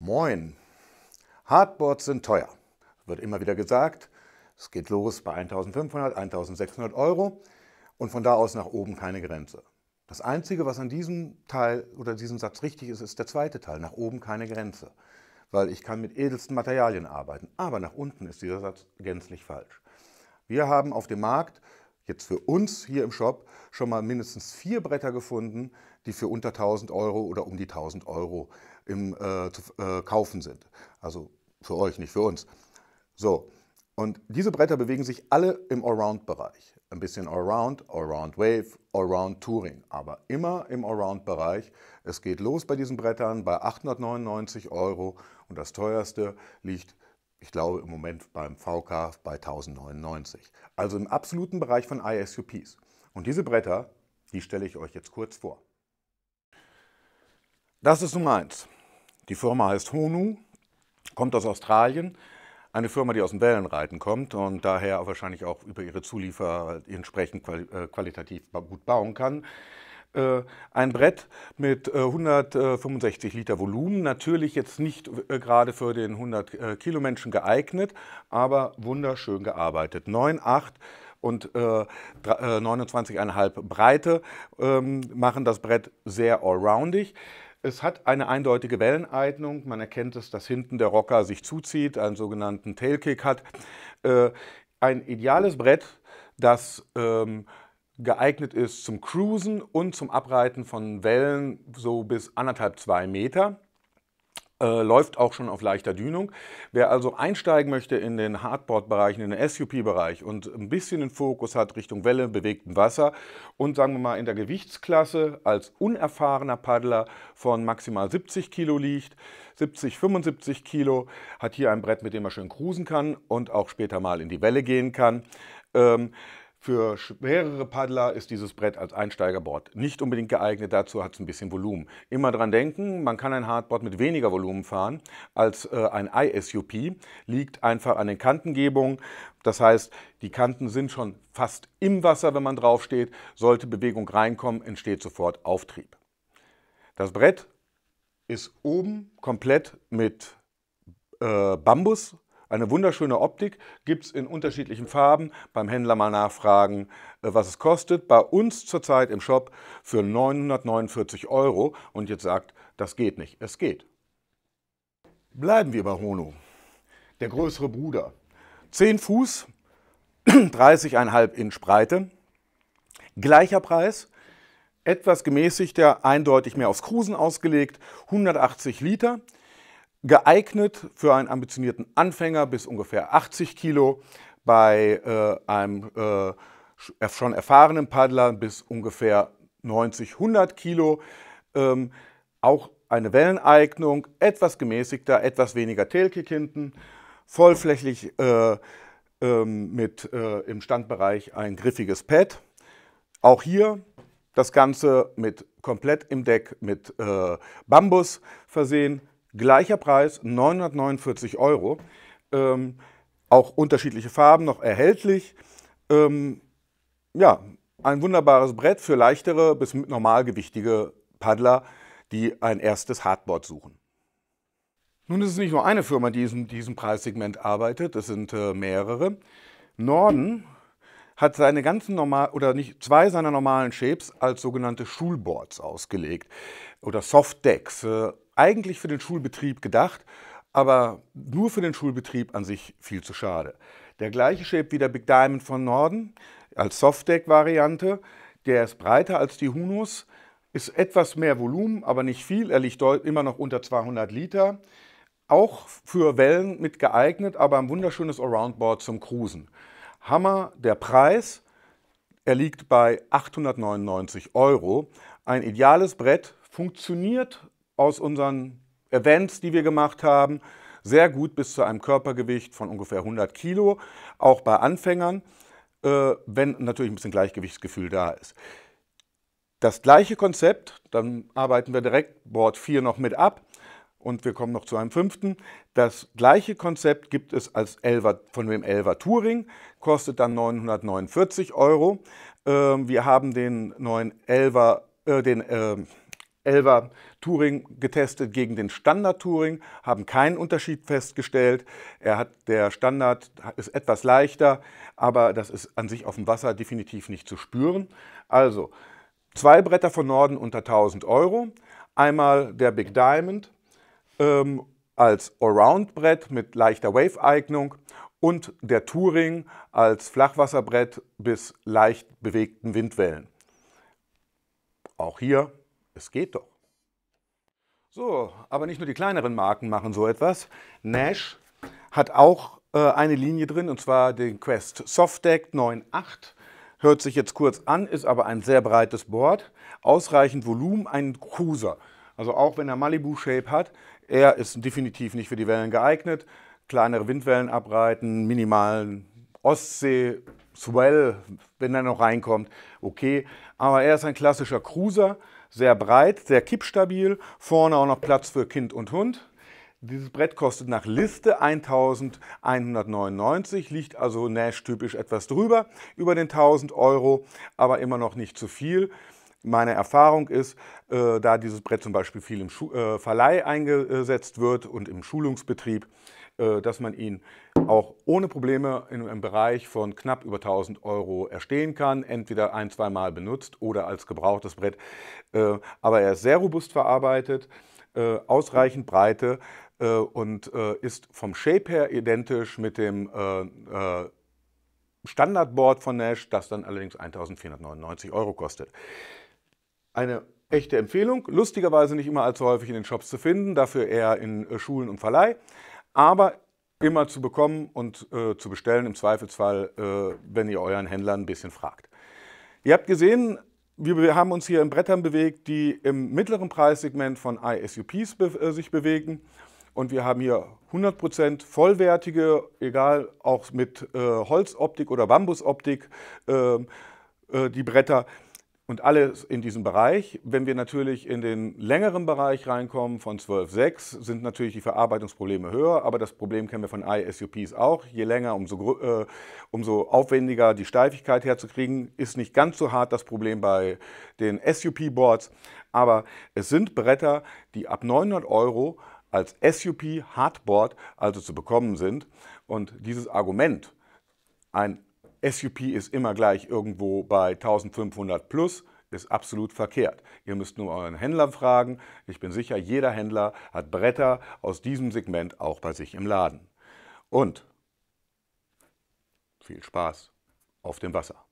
Moin. Hardboards sind teuer, wird immer wieder gesagt. Es geht los bei 1500, 1600 Euro und von da aus nach oben keine Grenze. Das Einzige, was an diesem Teil oder diesem Satz richtig ist, ist der zweite Teil, nach oben keine Grenze. Weil ich kann mit edelsten Materialien arbeiten, aber nach unten ist dieser Satz gänzlich falsch. Wir haben auf dem Markt jetzt für uns hier im Shop schon mal mindestens vier Bretter gefunden, die für unter 1000 Euro oder um die 1000 Euro im, äh, zu äh, kaufen sind. Also für euch, nicht für uns. So, und diese Bretter bewegen sich alle im Allround-Bereich. Ein bisschen Allround, Allround Wave, Allround Touring, aber immer im Allround-Bereich. Es geht los bei diesen Brettern bei 899 Euro und das teuerste liegt bei ich glaube im Moment beim VK bei 1099. Also im absoluten Bereich von ISUPs. Und diese Bretter, die stelle ich euch jetzt kurz vor. Das ist Nummer 1. Die Firma heißt Honu, kommt aus Australien, eine Firma, die aus dem Wellenreiten kommt und daher wahrscheinlich auch über ihre Zulieferer entsprechend äh, qualitativ gut bauen kann. Äh, ein Brett mit 165 äh, Liter Volumen. Natürlich jetzt nicht äh, gerade für den 100 Kilo Menschen geeignet, aber wunderschön gearbeitet. 9,8 und 29,5 Breite ähm, machen das Brett sehr allroundig. Es hat eine eindeutige Welleneignung. Man erkennt es, dass hinten der Rocker sich zuzieht, einen sogenannten Tailkick hat. ein ideales Brett, das ähm, geeignet ist zum Cruisen und zum Abreiten von Wellen so bis anderthalb, zwei Meter. Äh, läuft auch schon auf leichter Dünung. Wer also einsteigen möchte in den Hardboard-Bereich, in den SUP-Bereich und ein bisschen den Fokus hat Richtung Welle, bewegtem Wasser und sagen wir mal in der Gewichtsklasse als unerfahrener Paddler von maximal 70 Kilo liegt, 70, 75 Kilo, hat hier ein Brett, mit dem er schön cruisen kann und auch später mal in die Welle gehen kann. Ähm, für schwerere Paddler ist dieses Brett als Einsteigerboard nicht unbedingt geeignet, dazu hat es ein bisschen Volumen. Immer dran denken, man kann ein Hardboard mit weniger Volumen fahren als äh, ein ISUP, liegt einfach an den Kantengebungen. Das heißt, die Kanten sind schon fast im Wasser, wenn man draufsteht. Sollte Bewegung reinkommen, entsteht sofort Auftrieb. Das Brett ist oben komplett mit äh, Bambus eine wunderschöne Optik gibt es in unterschiedlichen Farben. Beim Händler mal nachfragen, äh, was es kostet. Bei uns zurzeit im Shop für 949 Euro. Und jetzt sagt, das geht nicht. Es geht. Bleiben wir bei Hono. Der größere Bruder. 10 Fuß, 30,5 Inch Breite. Gleicher Preis. Etwas gemäßigter, eindeutig mehr aufs Krusen ausgelegt. 180 Liter. Geeignet für einen ambitionierten Anfänger bis ungefähr 80 Kilo, bei äh, einem äh, schon erfahrenen Paddler bis ungefähr 90, 100 Kilo. Ähm, auch eine Welleneignung, etwas gemäßigter, etwas weniger Tailkick hinten, vollflächlich äh, ähm, mit äh, im Standbereich ein griffiges Pad. Auch hier das Ganze mit komplett im Deck mit äh, Bambus versehen, Gleicher Preis, 949 Euro. Ähm, auch unterschiedliche Farben noch erhältlich. Ähm, ja, ein wunderbares Brett für leichtere bis normalgewichtige Paddler, die ein erstes Hardboard suchen. Nun ist es nicht nur eine Firma, die in diesem, Preissegment arbeitet, es sind äh, mehrere. Norden hat seine ganzen normal oder nicht zwei seiner normalen Shapes als sogenannte Schulboards ausgelegt oder Softdecks. Äh, eigentlich für den Schulbetrieb gedacht, aber nur für den Schulbetrieb an sich viel zu schade. Der gleiche Shape wie der Big Diamond von Norden als Softdeck-Variante. Der ist breiter als die Hunus, ist etwas mehr Volumen, aber nicht viel. Er liegt immer noch unter 200 Liter. Auch für Wellen mit geeignet, aber ein wunderschönes Aroundboard zum Cruisen. Hammer der Preis. Er liegt bei 899 Euro. Ein ideales Brett, funktioniert aus unseren Events, die wir gemacht haben, sehr gut bis zu einem Körpergewicht von ungefähr 100 Kilo, auch bei Anfängern, äh, wenn natürlich ein bisschen Gleichgewichtsgefühl da ist. Das gleiche Konzept, dann arbeiten wir direkt Board 4 noch mit ab und wir kommen noch zu einem fünften. Das gleiche Konzept gibt es als Elver, von dem Elver Touring, kostet dann 949 Euro. Ähm, wir haben den neuen Elver, äh, den äh, 11 Touring getestet gegen den Standard Touring, haben keinen Unterschied festgestellt. Er hat, der Standard ist etwas leichter, aber das ist an sich auf dem Wasser definitiv nicht zu spüren. Also zwei Bretter von Norden unter 1000 Euro. Einmal der Big Diamond ähm, als Allround-Brett mit leichter Wave-Eignung und der Touring als Flachwasserbrett bis leicht bewegten Windwellen. Auch hier es geht doch. So, aber nicht nur die kleineren Marken machen so etwas. Nash hat auch äh, eine Linie drin, und zwar den Quest Softdeck 9.8. Hört sich jetzt kurz an, ist aber ein sehr breites Board, ausreichend Volumen, ein Cruiser. Also auch wenn er Malibu-Shape hat, er ist definitiv nicht für die Wellen geeignet. Kleinere Windwellen abreiten, minimalen Ostsee-Swell, wenn er noch reinkommt, okay. Aber er ist ein klassischer Cruiser sehr breit, sehr kippstabil, vorne auch noch Platz für Kind und Hund. Dieses Brett kostet nach Liste 1199, liegt also Nash-typisch etwas drüber, über den 1000 Euro, aber immer noch nicht zu viel. Meine Erfahrung ist, äh, da dieses Brett zum Beispiel viel im Schu äh, Verleih eingesetzt wird und im Schulungsbetrieb, äh, dass man ihn auch ohne Probleme in einem Bereich von knapp über 1000 Euro erstehen kann, entweder ein, zweimal benutzt oder als gebrauchtes Brett. Äh, aber er ist sehr robust verarbeitet, äh, ausreichend Breite äh, und ist vom Shape her identisch mit dem Standardboard von Nash, das dann allerdings 1499 Euro kostet. Eine echte Empfehlung, lustigerweise nicht immer allzu häufig in den Shops zu finden, dafür eher in äh, Schulen und Verleih, aber immer zu bekommen und äh, zu bestellen, im Zweifelsfall, äh, wenn ihr euren Händler ein bisschen fragt. Ihr habt gesehen, wir haben uns hier in Brettern bewegt, die im mittleren Preissegment von ISUPs be äh, sich bewegen. Und wir haben hier 100% vollwertige, egal auch mit äh, Holzoptik oder Bambusoptik, ähm, äh, die Bretter. Und alles in diesem Bereich. Wenn wir natürlich in den längeren Bereich reinkommen von 12.6, sind natürlich die Verarbeitungsprobleme höher, aber das Problem kennen wir von ISUPs auch. Je länger, umso, äh, umso aufwendiger die Steifigkeit herzukriegen, ist nicht ganz so hart das Problem bei den SUP-Boards. Aber es sind Bretter, die ab 900 Euro als SUP Hardboard also zu bekommen sind. Und dieses Argument, ein SUP ist immer gleich irgendwo bei 1500 plus, ist absolut verkehrt. Ihr müsst nur euren Händler fragen. Ich bin sicher, jeder Händler hat Bretter aus diesem Segment auch bei sich im Laden. Und viel Spaß auf dem Wasser.